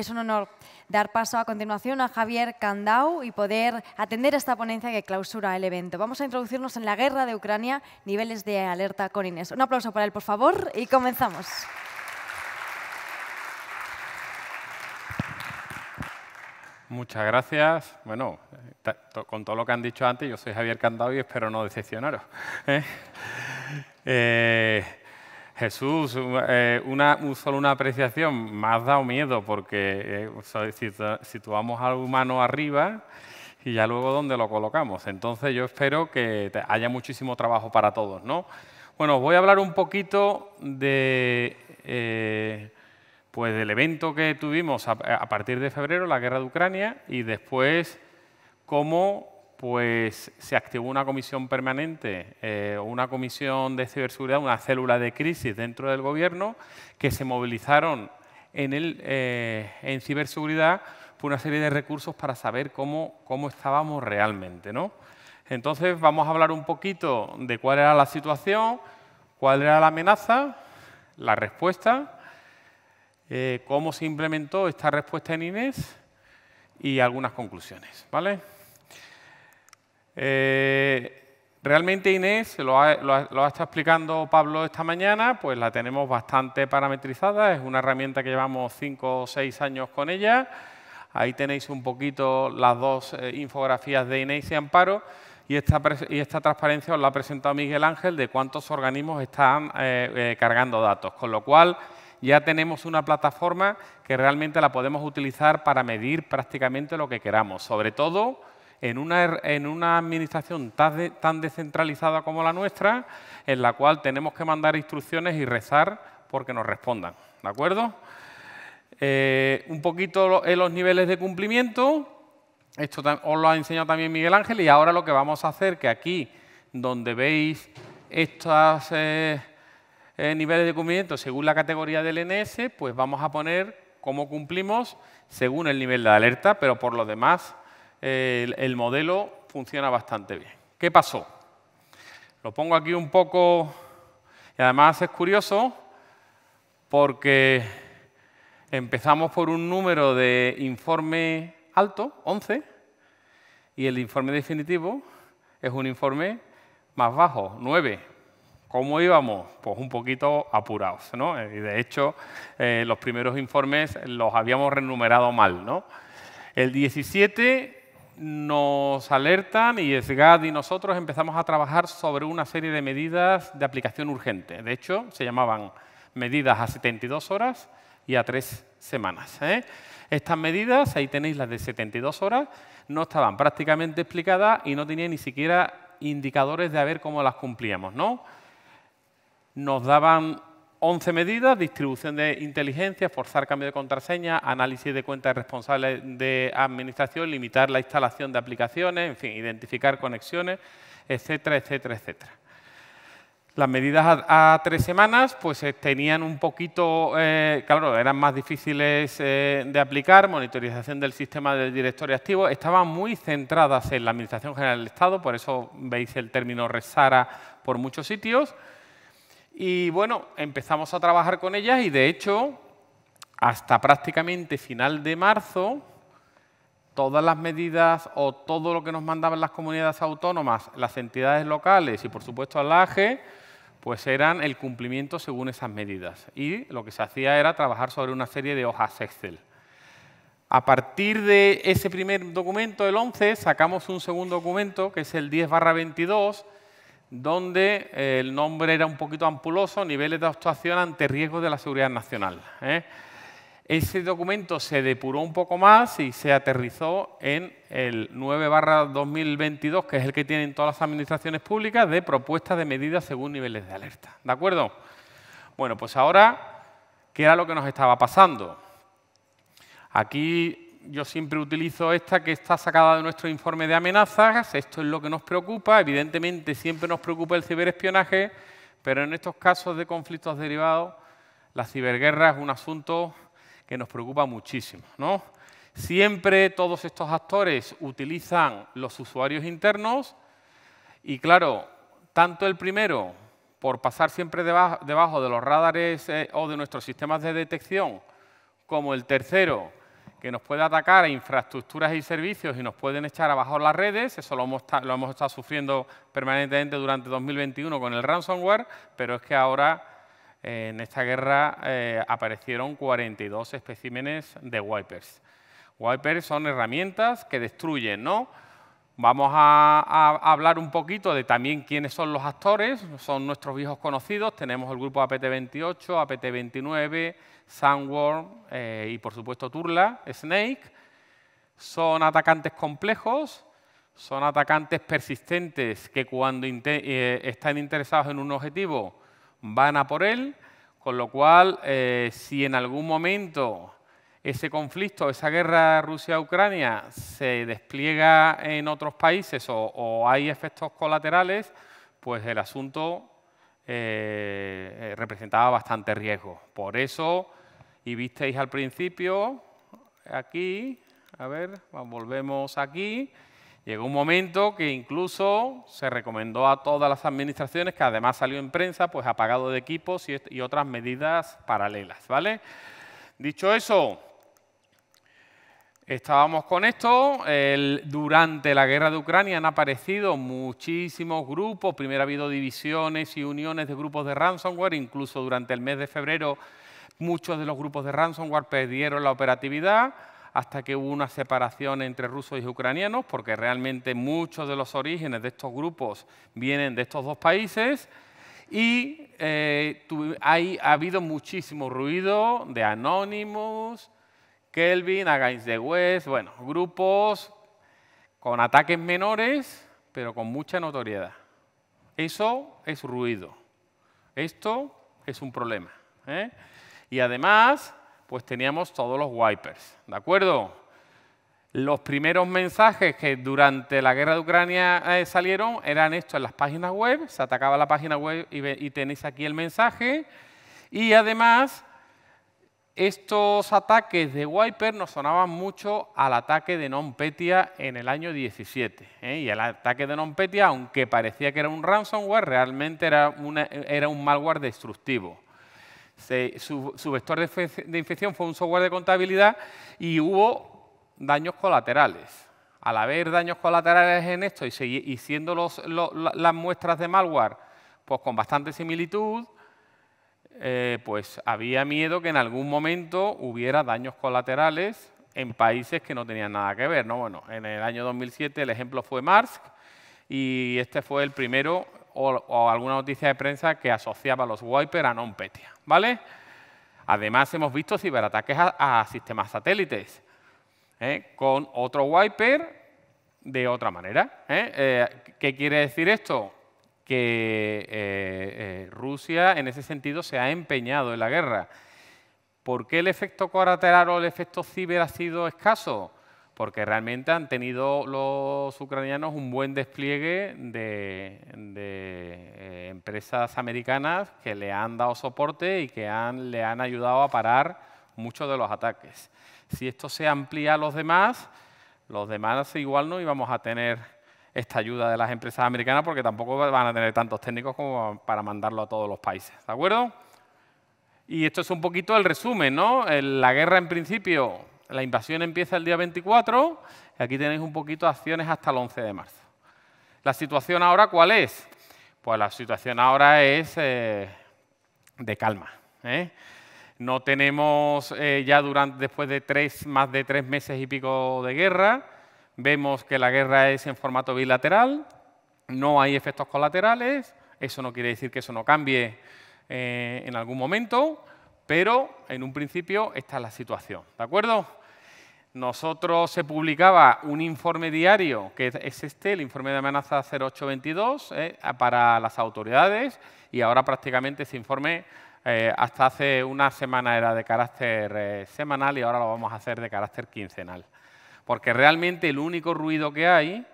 es un honor dar paso a continuación a Javier Candau y poder atender esta ponencia que clausura el evento. Vamos a introducirnos en la guerra de Ucrania, niveles de alerta con Inés. Un aplauso para él, por favor, y comenzamos. Muchas gracias. Bueno, con todo lo que han dicho antes, yo soy Javier Candau y espero no decepcionaros. ¿Eh? eh Jesús, eh, solo una apreciación, me has dado miedo porque eh, si situamos al humano arriba y ya luego dónde lo colocamos. Entonces yo espero que haya muchísimo trabajo para todos, ¿no? Bueno, os voy a hablar un poquito de, eh, pues del evento que tuvimos a, partir de febrero, la guerra de Ucrania, y después cómo pues se activó una comisión permanente, eh, una comisión de ciberseguridad, una célula de crisis dentro del gobierno, que se movilizaron en, eh, ciberseguridad por una serie de recursos para saber cómo, estábamos realmente. Entonces vamos a hablar un poquito de cuál era la situación, cuál era la amenaza, la respuesta, eh, cómo se implementó esta respuesta en Inés y algunas conclusiones. ¿vale? Eh, realmente Inés, lo ha, estado explicando Pablo esta mañana, pues la tenemos bastante parametrizada, es una herramienta que llevamos cinco o seis años con ella. Ahí tenéis un poquito las dos eh, infografías de Inés y Amparo. Y esta, transparencia os la ha presentado Miguel Ángel de cuántos organismos están eh, cargando datos. Con lo cual, ya tenemos una plataforma que realmente la podemos utilizar para medir prácticamente lo que queramos. Sobre todo, en una, en una administración tan, tan descentralizada como la nuestra, en la cual tenemos que mandar instrucciones y rezar porque nos respondan. ¿De acuerdo? Eh, un poquito en los niveles de cumplimiento. Esto os lo ha enseñado también Miguel Ángel y ahora lo que vamos a hacer, que aquí donde veis estos eh, eh, niveles de cumplimiento según la categoría del NS, pues vamos a poner cómo cumplimos según el nivel de alerta, pero por lo demás el, modelo funciona bastante bien. ¿Qué pasó? Lo pongo aquí un poco, y además es curioso, porque empezamos por un número de informe alto, 11, y el informe definitivo es un informe más bajo, 9. ¿Cómo íbamos? Pues un poquito apurados, ¿no? Y de hecho, eh, los primeros informes los habíamos renumerado mal, ¿no? El 17 nos alertan y ESGAD y nosotros empezamos a trabajar sobre una serie de medidas de aplicación urgente. De hecho, se llamaban medidas a 72 horas y a tres semanas. ¿eh? Estas medidas, ahí tenéis las de 72 horas, no estaban prácticamente explicadas y no tenían ni siquiera indicadores de a ver cómo las cumplíamos. ¿no? Nos daban 11 medidas, distribución de inteligencia, forzar cambio de contraseña, análisis de cuentas responsables de administración, limitar la instalación de aplicaciones, en fin, identificar conexiones, etcétera, etcétera, etcétera. Las medidas a, tres semanas pues eh, tenían un poquito, eh, claro, eran más difíciles eh, de aplicar, monitorización del sistema del directorio activo, estaban muy centradas en la Administración General del Estado, por eso veis el término RESARA por muchos sitios, y bueno, empezamos a trabajar con ellas y de hecho, hasta prácticamente final de marzo, todas las medidas o todo lo que nos mandaban las comunidades autónomas, las entidades locales y por supuesto la AGE, pues eran el cumplimiento según esas medidas. Y lo que se hacía era trabajar sobre una serie de hojas Excel. A partir de ese primer documento, el 11, sacamos un segundo documento, que es el 10 22, donde eh, el nombre era un poquito ampuloso, niveles de actuación ante riesgo de la seguridad nacional. ¿eh? Ese documento se depuró un poco más y se aterrizó en el 9-2022, que es el que tienen todas las administraciones públicas, de propuestas de medidas según niveles de alerta. ¿De acuerdo? Bueno, pues ahora, ¿qué era lo que nos estaba pasando? Aquí yo siempre utilizo esta que está sacada de nuestro informe de amenazas. Esto es lo que nos preocupa. Evidentemente, siempre nos preocupa el ciberespionaje, pero en estos casos de conflictos derivados, la ciberguerra es un asunto que nos preocupa muchísimo. ¿no? Siempre todos estos actores utilizan los usuarios internos y, claro, tanto el primero, por pasar siempre debajo de los radares eh, o de nuestros sistemas de detección, como el tercero, que nos puede atacar a infraestructuras y servicios y nos pueden echar abajo las redes, eso lo hemos, estado sufriendo permanentemente durante 2021 con el ransomware, pero es que ahora eh, en esta guerra eh, aparecieron 42 especímenes de wipers. Wipers son herramientas que destruyen, ¿no? Vamos a, hablar un poquito de también quiénes son los actores, son nuestros viejos conocidos, tenemos el grupo APT28, APT29, Sandworm y por supuesto Turla, Snake. Son atacantes complejos, son atacantes persistentes que cuando eh, están interesados en un objetivo van a por él, con lo cual eh, si en algún momento ese conflicto, esa guerra Rusia-Ucrania se despliega en otros países o, hay efectos colaterales, pues el asunto eh, eh, representaba bastante riesgo. Por eso, y visteis al principio, aquí, a ver, volvemos aquí, llegó un momento que incluso se recomendó a todas las administraciones, que además salió en prensa, pues apagado de equipos y, y otras medidas paralelas, ¿vale? Dicho eso, Estábamos con esto, durante la guerra de Ucrania han aparecido muchísimos grupos, primero ha habido divisiones y uniones de grupos de ransomware, incluso durante el mes de febrero muchos de los grupos de ransomware perdieron la operatividad hasta que hubo una separación entre rusos y ucranianos, porque realmente muchos de los orígenes de estos grupos vienen de estos dos países. Y eh, ha habido muchísimo ruido de anónimos... Kelvin, Against the West, bueno, grupos con ataques menores, pero con mucha notoriedad. Eso es ruido. Esto es un problema. ¿eh? Y además, pues teníamos todos los wipers, ¿de acuerdo? Los primeros mensajes que durante la guerra de Ucrania eh, salieron eran estos en las páginas web, se atacaba la página web y tenéis aquí el mensaje. Y además estos ataques de Wiper nos sonaban mucho al ataque de NonPetya en el año 17. ¿eh? Y el ataque de NonPetya, aunque parecía que era un ransomware, realmente era, un malware destructivo. su, vector de, infección fue un software de contabilidad y hubo daños colaterales. Al haber daños colaterales en esto y, siendo las muestras de malware pues con bastante similitud, eh, pues había miedo que en algún momento hubiera daños colaterales en países que no tenían nada que ver. ¿no? Bueno, en el año 2007 el ejemplo fue Marsk y este fue el primero o, alguna noticia de prensa que asociaba los wipers a non ¿vale? Además hemos visto ciberataques a, sistemas satélites ¿eh? con otro wiper de otra manera. ¿eh? ¿Qué quiere decir esto? que eh, eh, Rusia en ese sentido se ha empeñado en la guerra. ¿Por qué el efecto colateral o el efecto ciber ha sido escaso? Porque realmente han tenido los ucranianos un buen despliegue de, eh, empresas americanas que le han dado soporte y que le han ayudado a parar muchos de los ataques. Si esto se amplía a los demás, los demás igual no íbamos a tener esta ayuda de las empresas americanas porque tampoco van a tener tantos técnicos como para mandarlo a todos los países. ¿De acuerdo? Y esto es un poquito el resumen, ¿no? La guerra en principio, la invasión empieza el día 24, y aquí tenéis un poquito acciones hasta el 11 de marzo. ¿La situación ahora cuál es? Pues la situación ahora es eh, de calma. ¿eh? No tenemos eh, ya durante, después de tres, más de tres meses y pico de guerra, vemos que la guerra es en formato bilateral, no hay efectos colaterales, eso no quiere decir que eso no cambie eh, en algún momento, pero en un principio esta es la situación, ¿de acuerdo? Nosotros se publicaba un informe diario, que es este, el informe de amenaza 0822, eh, para las autoridades, y ahora prácticamente ese informe eh, hasta hace una semana era de carácter semanal y ahora lo vamos a hacer de carácter quincenal. Porque realmente el único ruido que hay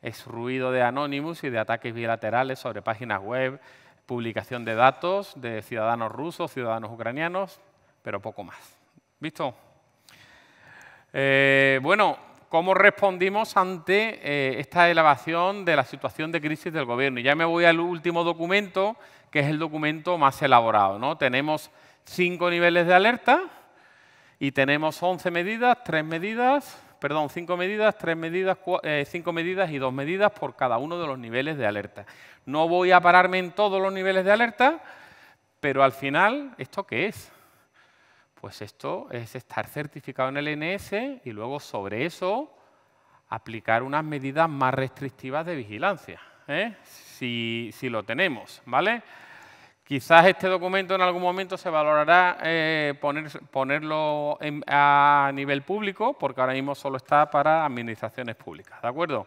es ruido de Anonymous y de ataques bilaterales sobre páginas web, publicación de datos de ciudadanos rusos, ciudadanos ucranianos, pero poco más. ¿Visto? Eh, bueno, ¿cómo respondimos ante eh, esta elevación de la situación de crisis del gobierno? Y ya me voy al último documento, que es el documento más elaborado. Tenemos cinco niveles de alerta y tenemos 11 medidas, tres medidas, perdón, cinco medidas, tres medidas, eh, cinco medidas y dos medidas por cada uno de los niveles de alerta. No voy a pararme en todos los niveles de alerta, pero al final, ¿esto qué es? Pues esto es estar certificado en el NS y luego sobre eso aplicar unas medidas más restrictivas de vigilancia, ¿eh? si, si, lo tenemos, ¿vale? Quizás este documento en algún momento se valorará eh, ponerlo a nivel público, porque ahora mismo solo está para administraciones públicas. ¿De acuerdo?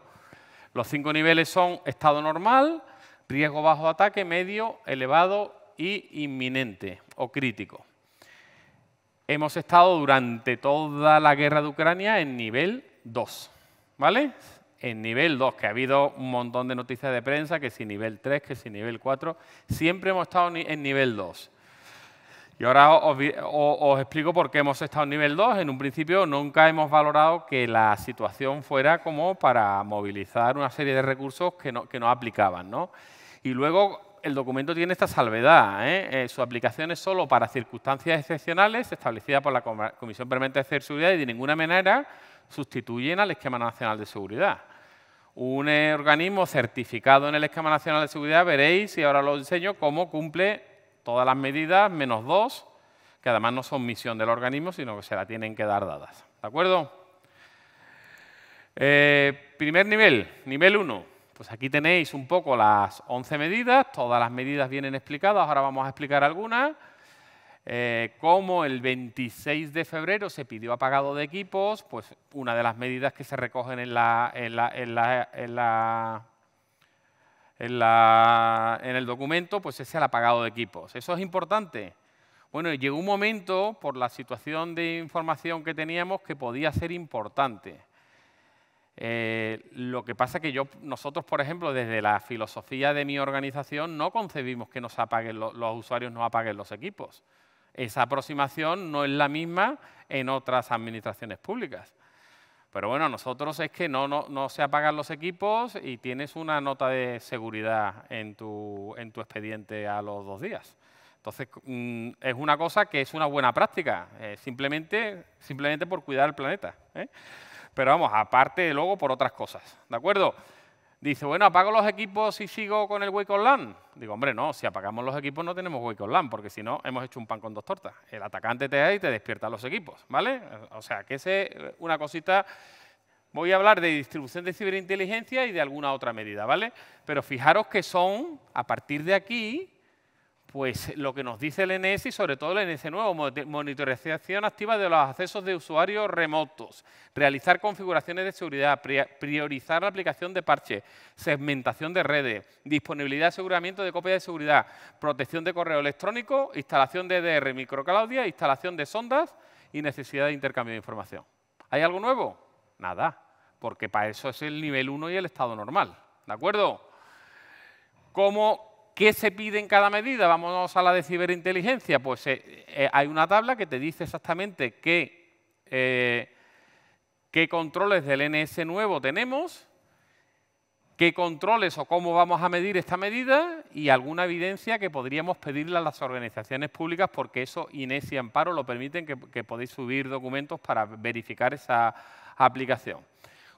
Los cinco niveles son estado normal, riesgo bajo ataque, medio, elevado y inminente o crítico. Hemos estado durante toda la guerra de Ucrania en nivel 2. ¿Vale? en nivel 2, que ha habido un montón de noticias de prensa, que si nivel 3, que si nivel 4, siempre hemos estado en nivel 2. Y ahora os, explico por qué hemos estado en nivel 2. En un principio nunca hemos valorado que la situación fuera como para movilizar una serie de recursos que no, que no aplicaban. ¿no? Y luego el documento tiene esta salvedad. ¿eh? Eh, su aplicación es solo para circunstancias excepcionales establecidas por la Comisión Permanente de Seguridad y de ninguna manera sustituyen al Esquema Nacional de Seguridad un organismo certificado en el Esquema Nacional de Seguridad, veréis, y ahora lo enseño, cómo cumple todas las medidas, menos dos, que además no son misión del organismo, sino que se la tienen que dar dadas. ¿De acuerdo? Eh, primer nivel, nivel 1. Pues aquí tenéis un poco las 11 medidas, todas las medidas vienen explicadas, ahora vamos a explicar algunas. Eh, como el 26 de febrero se pidió apagado de equipos, pues una de las medidas que se recogen en el documento, pues es el apagado de equipos. ¿Eso es importante? Bueno, llegó un momento, por la situación de información que teníamos, que podía ser importante. Eh, lo que pasa que nosotros, por ejemplo, desde la filosofía de mi organización, no concebimos que nos apaguen los, los usuarios no apaguen los equipos. Esa aproximación no es la misma en otras administraciones públicas. Pero bueno, nosotros es que no, no, se apagan los equipos y tienes una nota de seguridad en tu, en tu expediente a los dos días. Entonces, mm, es una cosa que es una buena práctica, eh, simplemente, simplemente por cuidar el planeta. ¿eh? Pero vamos, aparte de luego por otras cosas. ¿De acuerdo? dice, bueno, apago los equipos y sigo con el Wake on LAN. Digo, hombre, no, si apagamos los equipos no tenemos Wake on LAN, porque si no, hemos hecho un pan con dos tortas. El atacante te da y te despierta los equipos, ¿vale? O sea, que es una cosita... Voy a hablar de distribución de ciberinteligencia y de alguna otra medida, ¿vale? Pero fijaros que son, a partir de aquí, pues eh, lo que nos dice el NS y sobre todo el NS nuevo, monitorización activa de los accesos de usuarios remotos, realizar configuraciones de seguridad, priorizar la aplicación de parches, segmentación de redes, disponibilidad de aseguramiento de copia de seguridad, protección de correo electrónico, instalación de DR microclaudia, instalación de sondas y necesidad de intercambio de información. ¿Hay algo nuevo? Nada, porque para eso es el nivel 1 y el estado normal. ¿De acuerdo? ¿Cómo ¿Qué se pide en cada medida? Vámonos a la de ciberinteligencia. Pues eh, eh, hay una tabla que te dice exactamente qué, eh, qué controles del NS nuevo tenemos, qué controles o cómo vamos a medir esta medida y alguna evidencia que podríamos pedirle a las organizaciones públicas porque eso Inés y Amparo lo permiten que, que podéis subir documentos para verificar esa aplicación.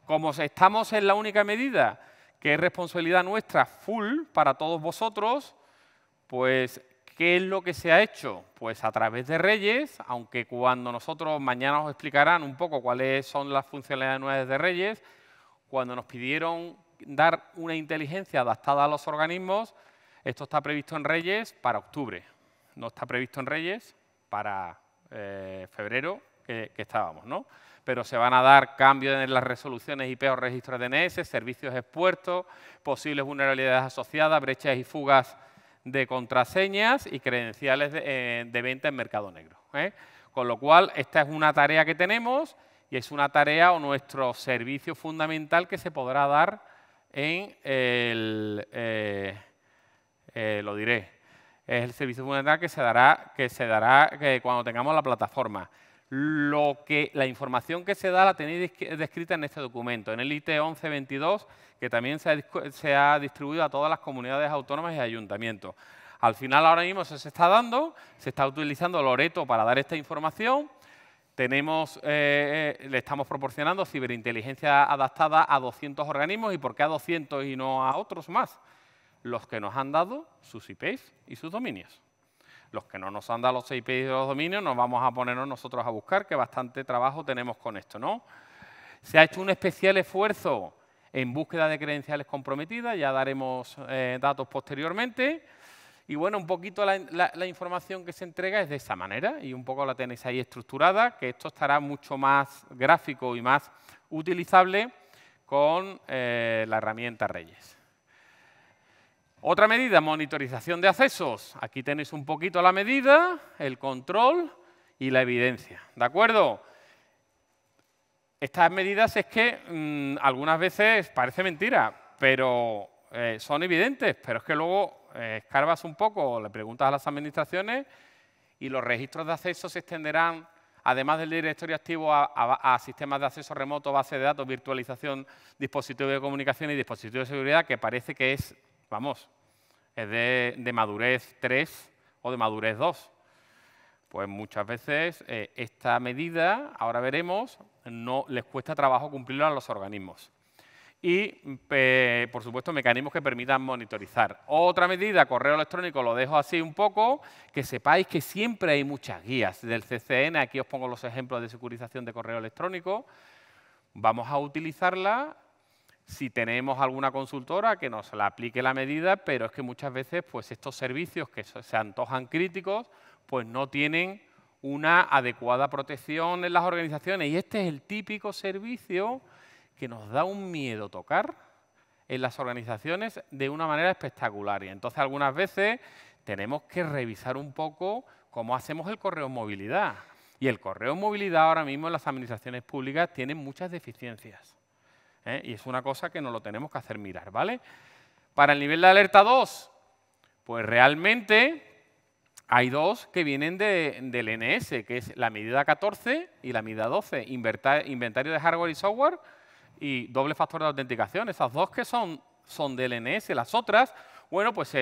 Como estamos en la única medida que es responsabilidad nuestra full para todos vosotros, pues ¿qué es lo que se ha hecho? Pues a través de Reyes, aunque cuando nosotros mañana os explicarán un poco cuáles son las funcionalidades nuevas de Reyes, cuando nos pidieron dar una inteligencia adaptada a los organismos, esto está previsto en Reyes para octubre, no está previsto en Reyes para eh, febrero que, estábamos, ¿no? Pero se van a dar cambios en las resoluciones IP o registros DNS, servicios expuestos, posibles vulnerabilidades asociadas, brechas y fugas de contraseñas y credenciales de, eh, venta en mercado negro. ¿eh? Con lo cual, esta es una tarea que tenemos y es una tarea o nuestro servicio fundamental que se podrá dar en el, eh, lo diré, es el servicio fundamental que se dará, que se dará que cuando tengamos la plataforma lo que, la información que se da la tenéis descrita en este documento, en el IT 1122, que también se ha, distribuido a todas las comunidades autónomas y ayuntamientos. Al final, ahora mismo se está dando, se está utilizando Loreto para dar esta información, tenemos, eh, eh, le estamos proporcionando ciberinteligencia adaptada a 200 organismos. ¿Y por qué a 200 y no a otros más? Los que nos han dado sus IPs y sus dominios los que no nos han dado los seis pedidos de los dominios, nos vamos a ponernos nosotros a buscar, que bastante trabajo tenemos con esto, ¿no? Se ha hecho un especial esfuerzo en búsqueda de credenciales comprometidas, ya daremos eh, datos posteriormente. Y bueno, un poquito la, información que se entrega es de esa manera y un poco la tenéis ahí estructurada, que esto estará mucho más gráfico y más utilizable con eh, la herramienta Reyes. Otra medida, monitorización de accesos. Aquí tenéis un poquito la medida, el control y la evidencia. ¿De acuerdo? Estas medidas es que mm, algunas veces parece mentira, pero eh, son evidentes, pero es que luego eh, escarbas un poco, le preguntas a las administraciones y los registros de acceso se extenderán, además del directorio activo, a, a sistemas de acceso remoto, base de datos, virtualización, dispositivos de comunicación y dispositivos de seguridad, que parece que es Vamos, es de, madurez 3 o de madurez 2. Pues muchas veces eh, esta medida, ahora veremos, no les cuesta trabajo cumplirla a los organismos. Y, por supuesto, mecanismos que permitan monitorizar. Otra medida, correo electrónico, lo dejo así un poco, que sepáis que siempre hay muchas guías del CCN. Aquí os pongo los ejemplos de securización de correo electrónico. Vamos a utilizarla si tenemos alguna consultora que nos la aplique la medida, pero es que muchas veces pues, estos servicios que se antojan críticos pues no tienen una adecuada protección en las organizaciones. Y este es el típico servicio que nos da un miedo tocar en las organizaciones de una manera espectacular. Y entonces algunas veces tenemos que revisar un poco cómo hacemos el correo en movilidad. Y el correo en movilidad ahora mismo en las administraciones públicas tiene muchas deficiencias. ¿eh? Y es una cosa que nos lo tenemos que hacer mirar, ¿vale? Para el nivel de alerta 2, pues realmente hay dos que vienen del NS, que es la medida 14 y la medida 12, inventario de hardware y software y doble factor de autenticación. Esas dos que son, son del NS, las otras, bueno, pues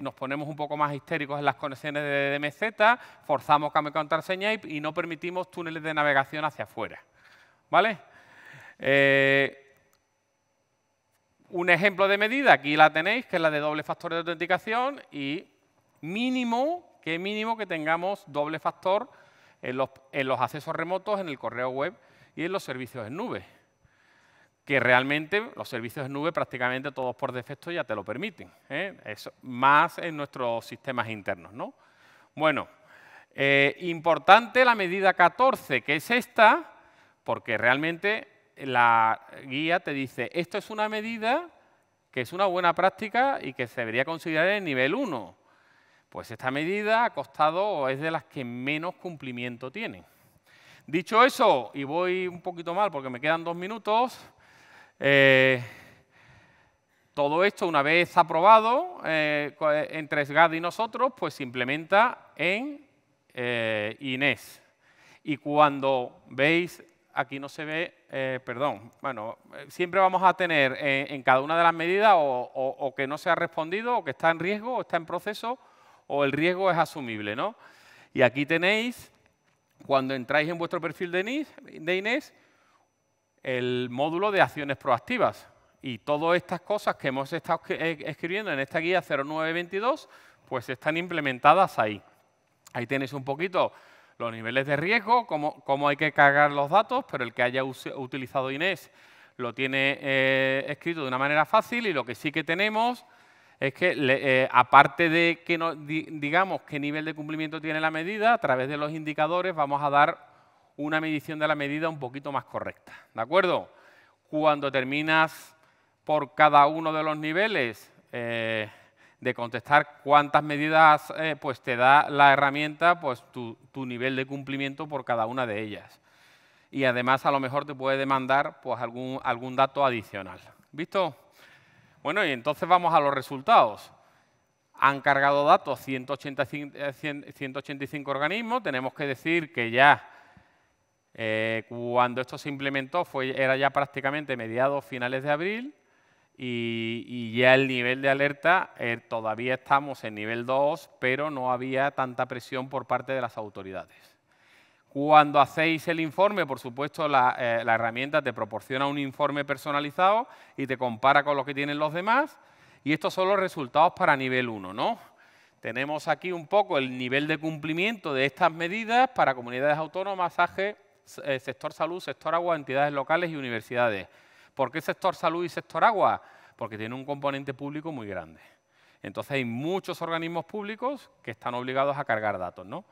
nos ponemos un poco más histéricos en las conexiones de DMZ, forzamos cambio de contraseña y, y, no permitimos túneles de navegación hacia afuera. ¿Vale? Eh, un ejemplo de medida, aquí la tenéis, que es la de doble factor de autenticación y mínimo, que mínimo que tengamos doble factor en los, en los accesos remotos, en el correo web y en los servicios en nube. Que realmente los servicios en nube prácticamente todos por defecto ya te lo permiten. ¿eh? más en nuestros sistemas internos. ¿no? Bueno, eh, importante la medida 14, que es esta, porque realmente la guía te dice, esto es una medida que es una buena práctica y que se debería considerar en el nivel 1. Pues esta medida ha costado o es de las que menos cumplimiento tiene. Dicho eso, y voy un poquito mal porque me quedan dos minutos, eh, todo esto, una vez aprobado eh, eh, entre SGAD y nosotros, pues se implementa en Inés. Y cuando veis aquí no se ve, eh, perdón, bueno, eh, siempre vamos a tener eh, en cada una de las medidas o, que no se ha respondido, o que está en riesgo, o está en proceso, o el riesgo es asumible, ¿no? Y aquí tenéis, cuando entráis en vuestro perfil de de Inés el módulo de acciones proactivas. Y todas estas cosas que hemos estado escribiendo en esta guía 0922, pues están implementadas ahí. Ahí tenéis un poquito los niveles de riesgo, cómo, hay que cargar los datos, pero el que haya utilizado Inés lo tiene eh, escrito de una manera fácil y lo que sí que tenemos es que, eh, aparte de que digamos qué nivel de cumplimiento tiene la medida, a través de los indicadores vamos a dar una medición de la medida un poquito más correcta. ¿De acuerdo? Cuando terminas por cada uno de los niveles, eh, de contestar cuántas medidas eh, pues te da la herramienta, pues tu, nivel de cumplimiento por cada una de ellas. Y además a lo mejor te puede demandar pues algún, algún dato adicional. ¿Visto? Bueno, y entonces vamos a los resultados. Han cargado datos 185, 185 eh, organismos. Tenemos que decir que ya eh, cuando esto se implementó fue, era ya prácticamente mediados, finales de abril y, ya el nivel de alerta eh, todavía estamos en nivel 2, pero no había tanta presión por parte de las autoridades. Cuando hacéis el informe, por supuesto, eh, la, herramienta te proporciona un informe personalizado y te compara con lo que tienen los demás. Y estos son los resultados para nivel 1, ¿no? Tenemos aquí un poco el nivel de cumplimiento de estas medidas para comunidades autónomas, AGE, eh, sector salud, sector agua, entidades locales y universidades. ¿Por qué sector salud y sector agua? Porque tiene un componente público muy grande. Entonces hay muchos organismos públicos que están obligados a cargar datos. ¿no?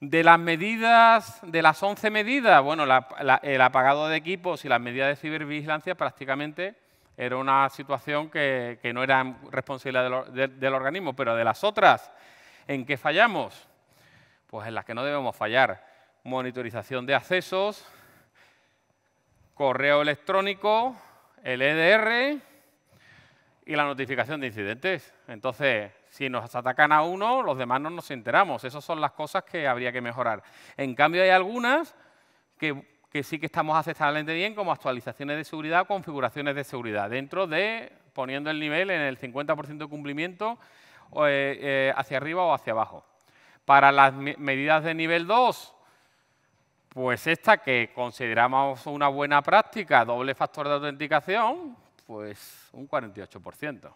De las medidas, de las 11 medidas, bueno, el apagado de equipos y las medidas de cibervigilancia prácticamente era una situación que, no era responsabilidad del, del organismo, pero de las otras, ¿en qué fallamos? Pues en las que no debemos fallar. Monitorización de accesos, correo electrónico, el EDR y la notificación de incidentes. Entonces, si nos atacan a uno, los demás no nos enteramos. Esas son las cosas que habría que mejorar. En cambio, hay algunas que, sí que estamos aceptablemente bien, como actualizaciones de seguridad, configuraciones de seguridad, dentro de poniendo el nivel en el 50% de cumplimiento eh, eh, hacia arriba o hacia abajo. Para las medidas de nivel 2, pues esta que consideramos una buena práctica, doble factor de autenticación, pues un 48%.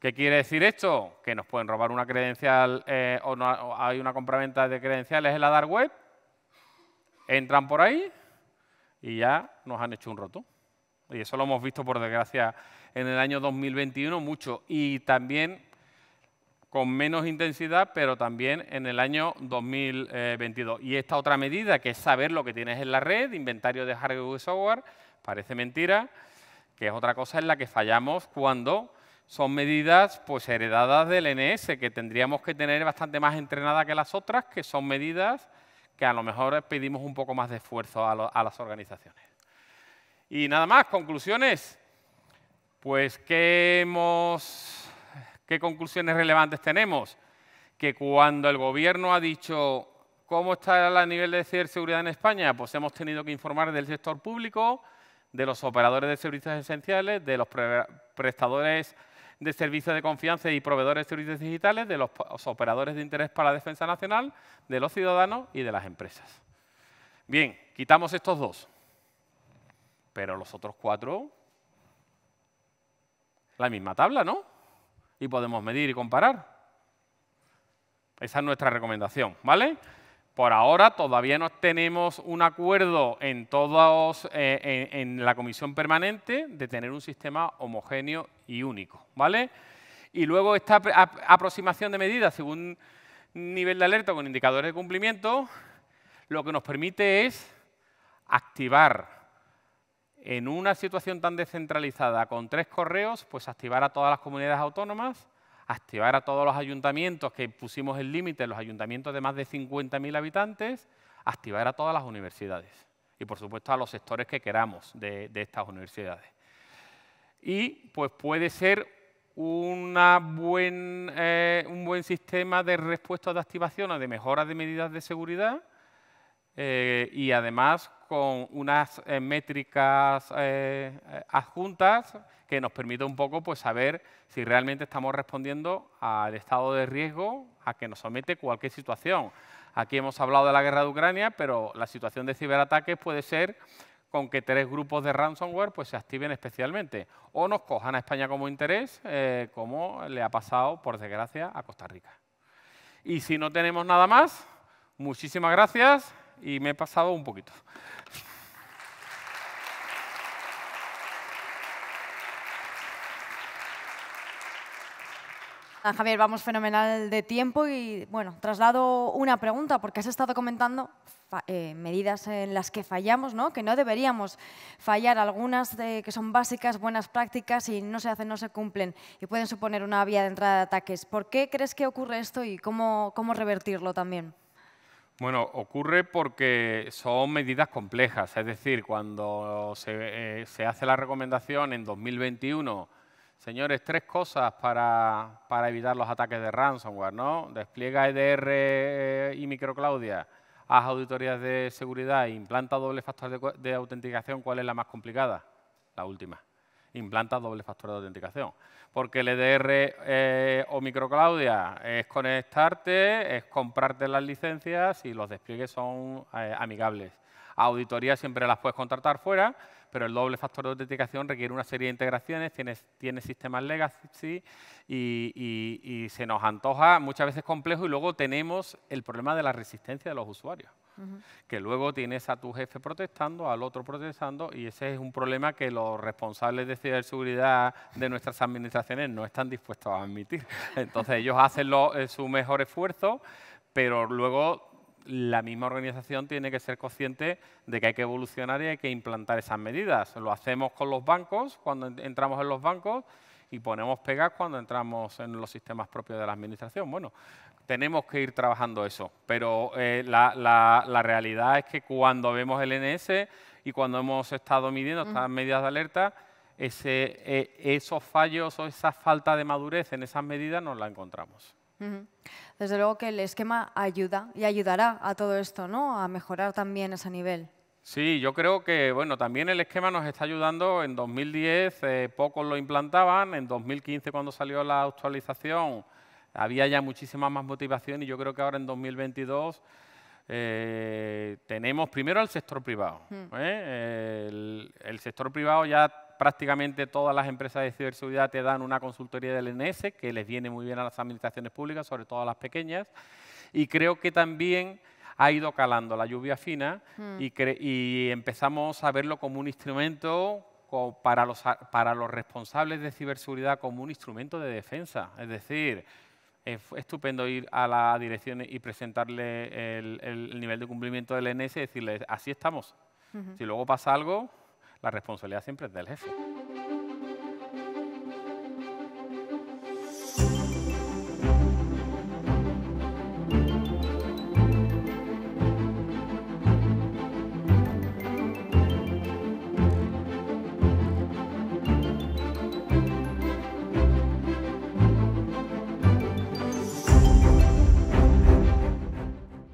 ¿Qué quiere decir esto? Que nos pueden robar una credencial eh, o, hay una compraventa de credenciales en la dark web, entran por ahí y ya nos han hecho un roto. Y eso lo hemos visto, por desgracia, en el año 2021 mucho. Y también con menos intensidad, pero también en el año 2022. Y esta otra medida, que es saber lo que tienes en la red, inventario de hardware y software, parece mentira, que es otra cosa en la que fallamos cuando son medidas pues, heredadas del NS, que tendríamos que tener bastante más entrenada que las otras, que son medidas que a lo mejor pedimos un poco más de esfuerzo a, a las organizaciones. Y nada más, conclusiones. Pues que hemos ¿Qué conclusiones relevantes tenemos? Que cuando el gobierno ha dicho cómo está el nivel de ciberseguridad en España, pues hemos tenido que informar del sector público, de los operadores de servicios esenciales, de los prestadores de servicios de confianza y proveedores de servicios digitales, de los operadores de interés para la defensa nacional, de los ciudadanos y de las empresas. Bien, quitamos estos dos, pero los otros cuatro, la misma tabla, ¿no? y podemos medir y comparar. Esa es nuestra recomendación, ¿vale? Por ahora todavía no tenemos un acuerdo en, todos, eh, la comisión permanente de tener un sistema homogéneo y único, ¿vale? Y luego esta aproximación de medidas según nivel de alerta con indicadores de cumplimiento, lo que nos permite es activar en una situación tan descentralizada con tres correos, pues activar a todas las comunidades autónomas, activar a todos los ayuntamientos que pusimos el límite, los ayuntamientos de más de 50.000 habitantes, activar a todas las universidades y, por supuesto, a los sectores que queramos de, estas universidades. Y pues puede ser eh, un buen sistema de respuesta de activación o de mejora de medidas de seguridad eh, y además con unas eh, métricas eh, eh, adjuntas que nos permite un poco pues, saber si realmente estamos respondiendo al estado de riesgo a que nos somete cualquier situación. Aquí hemos hablado de la guerra de Ucrania, pero la situación de ciberataques puede ser con que tres grupos de ransomware pues, se activen especialmente o nos cojan a España como interés, como le ha pasado, por desgracia, a Costa Rica. Y si no tenemos nada más, muchísimas gracias y me he pasado un poquito. Ah, Javier, vamos fenomenal de tiempo y bueno, traslado una pregunta porque has estado comentando eh, medidas en las que fallamos, ¿no? que no deberíamos fallar, algunas que son básicas, buenas prácticas y no se hacen, no se cumplen y pueden suponer una vía de entrada de ataques. ¿Por qué crees que ocurre esto y cómo revertirlo también? Bueno, ocurre porque son medidas complejas, es decir, cuando se, eh, hace la recomendación en 2021, señores, tres cosas para, evitar los ataques de ransomware, ¿no? Despliega EDR eh, y microclaudia, haz auditorías de seguridad, e implanta doble factor de autenticación, ¿cuál es la más complicada? La última implanta doble factor de autenticación. Porque el EDR eh, o microclaudia es conectarte, es comprarte las licencias y los despliegues son eh, amigables. Auditoría siempre las puedes contratar fuera, pero el doble factor de autenticación requiere una serie de integraciones, tiene, sistemas legacy y se nos antoja muchas veces complejo y luego tenemos el problema de la resistencia de los usuarios. Que luego tienes a tu jefe protestando, al otro protestando, y ese es un problema que los responsables de ciberseguridad de nuestras administraciones no están dispuestos a admitir. Entonces ellos hacen eh, su mejor esfuerzo, pero luego la misma organización tiene que ser consciente de que hay que evolucionar y hay que implantar esas medidas. Lo hacemos con los bancos, cuando entramos en los bancos, y ponemos pegas cuando entramos en los sistemas propios de la administración. Bueno, tenemos que ir trabajando eso. Pero eh, la, realidad es que cuando vemos el NS y cuando hemos estado midiendo estas medidas de alerta, ese, eh, esos fallos o esa falta de madurez en esas medidas nos la encontramos. Desde luego que el esquema ayuda y ayudará a todo esto, ¿no? A mejorar también ese nivel. Sí, yo creo que bueno, también el esquema nos está ayudando. En 2010 eh, pocos lo implantaban, en 2015 cuando salió la actualización había ya muchísima más motivación y yo creo que ahora en 2022 eh, tenemos primero al sector privado. Hmm. ¿eh? El, sector privado ya prácticamente todas las empresas de ciberseguridad te dan una consultoría del NS e que les viene muy bien a las administraciones públicas, sobre todo a las pequeñas. Y creo que también ha ido calando la lluvia fina hmm. y, y empezamos a verlo como un instrumento para los, para los responsables de ciberseguridad como un instrumento de defensa. Es decir, es estupendo ir a la dirección y presentarle el, nivel de cumplimiento del NS y decirle, así estamos. Si luego pasa algo, la responsabilidad siempre es del jefe.